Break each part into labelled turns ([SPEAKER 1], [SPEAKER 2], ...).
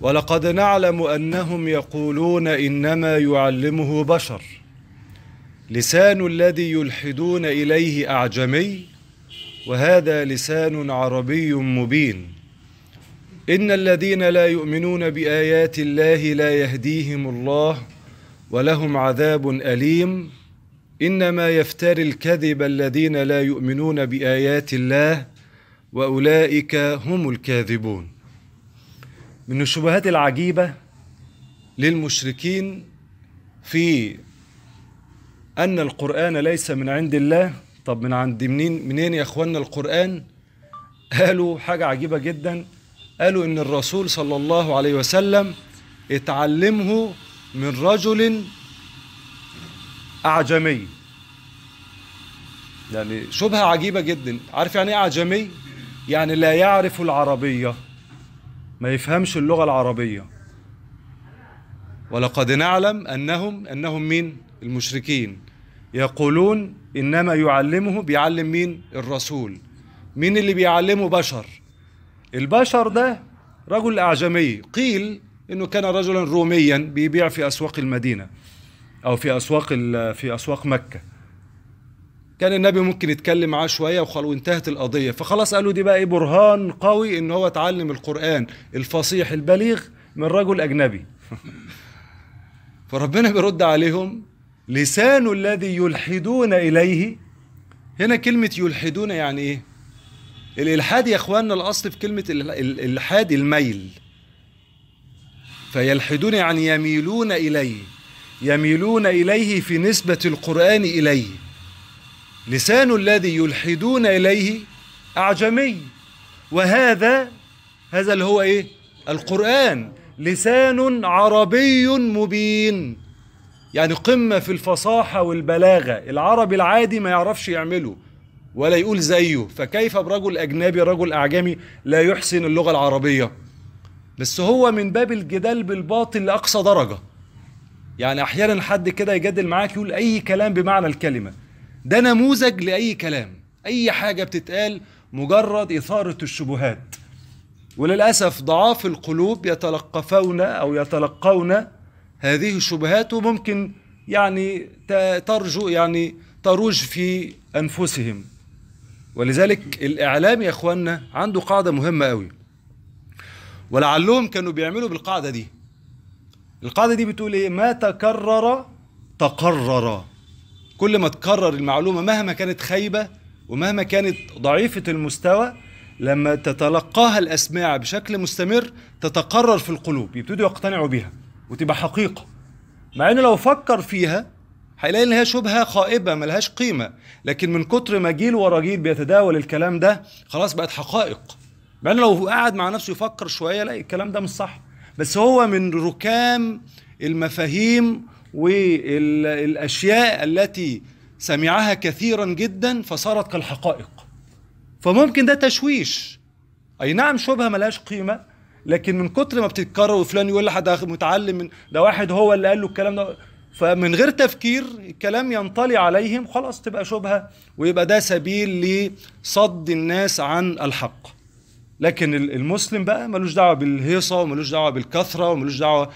[SPEAKER 1] ولقد نعلم انهم يقولون انما يعلمه بشر لسان الذي يلحدون اليه اعجمي وهذا لسان عربي مبين ان الذين لا يؤمنون بايات الله لا يهديهم الله ولهم عذاب اليم انما يفتري الكذب الذين لا يؤمنون بايات الله واولئك هم الكاذبون من الشبهات العجيبة للمشركين في أن القرآن ليس من عند الله طب من عند منين منين يا اخوانا القرآن قالوا حاجة عجيبة جدا قالوا إن الرسول صلى الله عليه وسلم اتعلمه من رجل أعجمي يعني شبهة عجيبة جدا عارف يعني إيه أعجمي؟ يعني لا يعرف العربية ما يفهمش اللغة العربية ولقد نعلم أنهم أنهم مين المشركين يقولون إنما يعلمه بيعلم مين الرسول مين اللي بيعلمه بشر البشر ده رجل أعجمي قيل إنه كان رجلا روميا بيبيع في أسواق المدينة أو في أسواق في أسواق مكة كان النبي ممكن يتكلم معاه شويه وخلاص وانتهت القضيه فخلاص قالوا دي بقى ايه برهان قوي ان هو اتعلم القران الفصيح البليغ من رجل اجنبي فربنا بيرد عليهم لسان الذي يلحدون اليه هنا كلمه يلحدون يعني ايه الالحاد يا اخواننا الاصل في كلمه الالحاد الميل فيلحدون يعني يميلون اليه يميلون اليه في نسبه القران اليه لسان الذي يلحدون إليه أعجمي وهذا هذا اللي هو إيه القرآن لسان عربي مبين يعني قمة في الفصاحة والبلاغة العربي العادي ما يعرفش يعمله ولا يقول زيه فكيف برجل أجنبي رجل أعجمي لا يحسن اللغة العربية بس هو من باب الجدال بالباطل لأقصى درجة يعني أحيانا حد كده يجادل معاك يقول أي كلام بمعنى الكلمة ده نموذج لاي كلام اي حاجه بتتقال مجرد اثاره الشبهات وللاسف ضعاف القلوب يتلقفون او يتلقون هذه الشبهات وممكن يعني ترجو يعني تروج في انفسهم ولذلك الاعلام يا اخوانا عنده قاعده مهمه قوي ولعلهم كانوا بيعملوا بالقاعده دي القاعده دي بتقول ايه ما تكرر تقرر كل ما تكرر المعلومه مهما كانت خايبه ومهما كانت ضعيفه المستوى لما تتلقاها الاسماع بشكل مستمر تتقرر في القلوب يبتدوا يقتنعوا بيها وتبقى حقيقه مع انه لو فكر فيها هيلاقي ان هي شبهه خائبه ملهاش قيمه لكن من كتر ما جيل ورا جيل بيتداول الكلام ده خلاص بقت حقائق مع انه لو قعد مع نفسه يفكر شويه لا الكلام ده مش صح بس هو من ركام المفاهيم والاشياء التي سمعها كثيرا جدا فصارت كالحقائق فممكن ده تشويش اي نعم شبهه ملهاش قيمه لكن من كتر ما بتتكرر وفلان يقول لحد متعلم من ده واحد هو اللي قال له الكلام ده فمن غير تفكير الكلام ينطلي عليهم خلاص تبقى شبهه ويبقى ده سبيل لصد الناس عن الحق لكن المسلم بقى ملوش دعوه بالهيصه وملوش دعوه بالكثره وملوش دعوه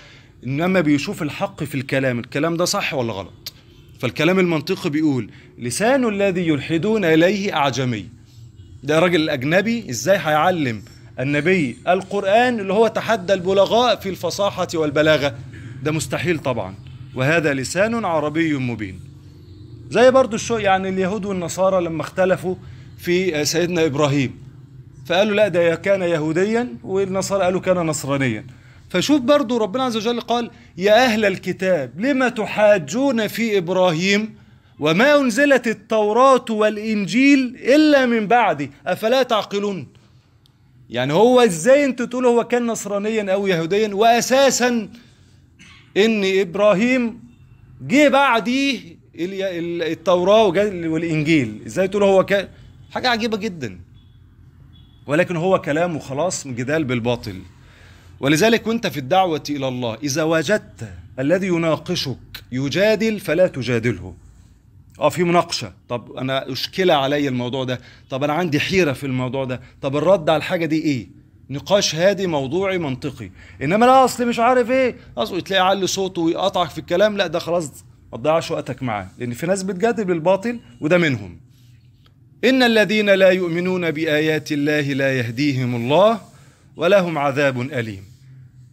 [SPEAKER 1] انما بيشوف الحق في الكلام الكلام ده صح ولا غلط فالكلام المنطقي بيقول لسان الذي يلحدون اليه اعجمي ده راجل اجنبي ازاي هيعلم النبي القران اللي هو تحدى البلغاء في الفصاحه والبلاغه ده مستحيل طبعا وهذا لسان عربي مبين زي برضو الشو يعني اليهود والنصارى لما اختلفوا في سيدنا ابراهيم فقالوا لا ده كان يهوديا والنصارى قالوا كان نصرانيا فشوف برضو ربنا عز وجل قال يا أهل الكتاب لما تحاجون في إبراهيم وما أنزلت التوراة والإنجيل إلا من بعدي أفلا تعقلون يعني هو إزاي أنت تقول هو كان نصرانيا أو يهوديا وأساسا إن إبراهيم جه بعدي التوراة والإنجيل إزاي تقول هو كان حاجة عجيبة جدا ولكن هو خلاص من جدال بالباطل ولذلك وانت في الدعوة إلى الله إذا وجدت الذي يناقشك يجادل فلا تجادله اه في مناقشه طب انا اشكل علي الموضوع ده طب انا عندي حيره في الموضوع ده طب الرد على الحاجه دي ايه نقاش هادي موضوعي منطقي انما لا اصل مش عارف ايه اصل تلاقي علي صوته ويقطعك في الكلام لا ده خلاص ما تضيعش وقتك معاه لان في ناس بتجادل بالباطل وده منهم ان الذين لا يؤمنون بايات الله لا يهديهم الله ولهم عذاب اليم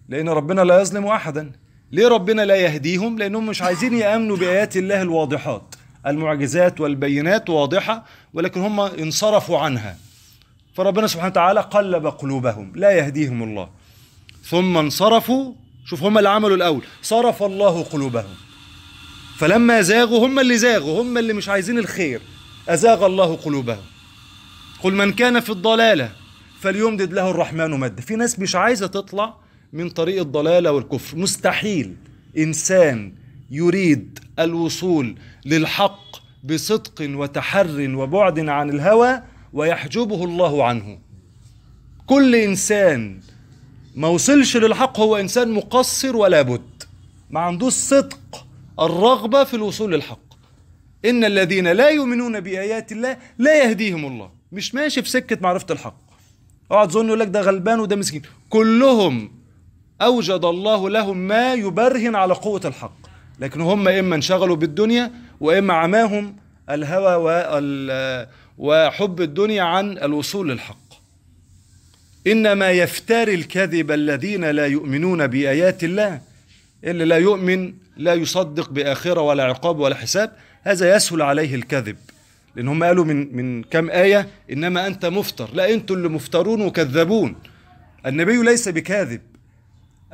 [SPEAKER 1] لأن ربنا لا يظلم أحدا ليه ربنا لا يهديهم لأنهم مش عايزين يأمنوا بآيات الله الواضحات المعجزات والبينات واضحة ولكن هم انصرفوا عنها فربنا سبحانه وتعالى قلب قلوبهم لا يهديهم الله ثم انصرفوا شوف هم اللي عملوا الأول صرف الله قلوبهم فلما زاغوا هم اللي زاغوا هم اللي مش عايزين الخير أزاغ الله قلوبهم قل من كان في الضلالة فليمدد له الرحمن مد في ناس مش عايزة تطلع من طريق الضلالة والكفر مستحيل إنسان يريد الوصول للحق بصدق وتحر وبعد عن الهوى ويحجبه الله عنه كل إنسان ما وصلش للحق هو إنسان مقصر ولا بد ما عندوش صدق الرغبة في الوصول للحق إن الذين لا يؤمنون بآيات الله لا يهديهم الله مش ماشي في سكة معرفة الحق اقعد تظن يقول لك ده غلبان وده مسكين كلهم أوجد الله لهم ما يبرهن على قوة الحق لكن هم إما انشغلوا بالدنيا وإما عماهم الهوى وحب الدنيا عن الوصول للحق إنما يفتري الكذب الذين لا يؤمنون بآيات الله اللي لا يؤمن لا يصدق بآخرة ولا عقاب ولا حساب هذا يسهل عليه الكذب لأن هم قالوا من, من كم آية إنما أنت مفتر لا أنتم اللي مفترون وكذبون النبي ليس بكاذب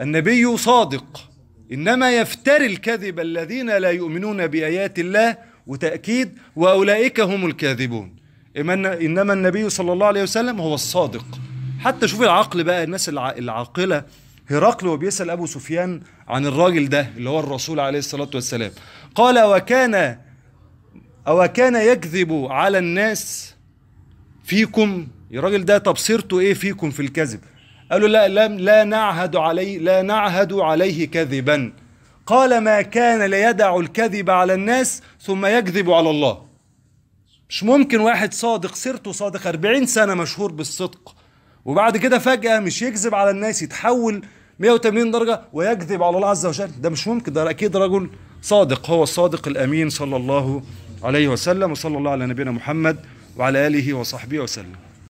[SPEAKER 1] النبي صادق انما يفتري الكذب الذين لا يؤمنون بايات الله وتاكيد واولئك هم الكاذبون انما النبي صلى الله عليه وسلم هو الصادق حتى شوف العقل بقى الناس العاقله هرقل وبيسال ابو سفيان عن الراجل ده اللي هو الرسول عليه الصلاه والسلام قال وكان او كان يكذب على الناس فيكم الراجل ده تبصيرته ايه فيكم في الكذب قالوا لا لا, لا نعهد عليه لا نعهد عليه كذبا قال ما كان ليدع الكذب على الناس ثم يكذب على الله مش ممكن واحد صادق سيرته صادق 40 سنة مشهور بالصدق وبعد كده فجأة مش يكذب على الناس يتحول 180 درجة ويكذب على الله عز وجل ده مش ممكن ده أكيد رجل صادق هو الصادق الأمين صلى الله عليه وسلم وصلى الله على نبينا محمد وعلى آله وصحبه وسلم